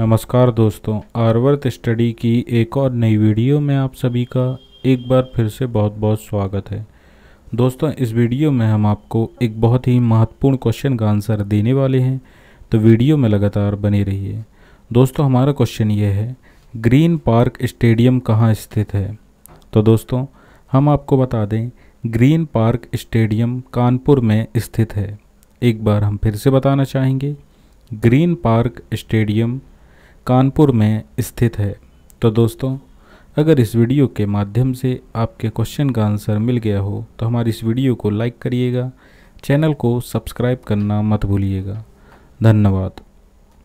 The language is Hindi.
नमस्कार दोस्तों आर्वर्थ स्टडी की एक और नई वीडियो में आप सभी का एक बार फिर से बहुत बहुत स्वागत है दोस्तों इस वीडियो में हम आपको एक बहुत ही महत्वपूर्ण क्वेश्चन का आंसर देने वाले हैं तो वीडियो में लगातार बने रहिए दोस्तों हमारा क्वेश्चन ये है ग्रीन पार्क स्टेडियम कहाँ स्थित है तो दोस्तों हम आपको बता दें ग्रीन पार्क स्टेडियम कानपुर में स्थित है एक बार हम फिर से बताना चाहेंगे ग्रीन पार्क स्टेडियम कानपुर में स्थित है तो दोस्तों अगर इस वीडियो के माध्यम से आपके क्वेश्चन का आंसर मिल गया हो तो हमारी इस वीडियो को लाइक करिएगा चैनल को सब्सक्राइब करना मत भूलिएगा धन्यवाद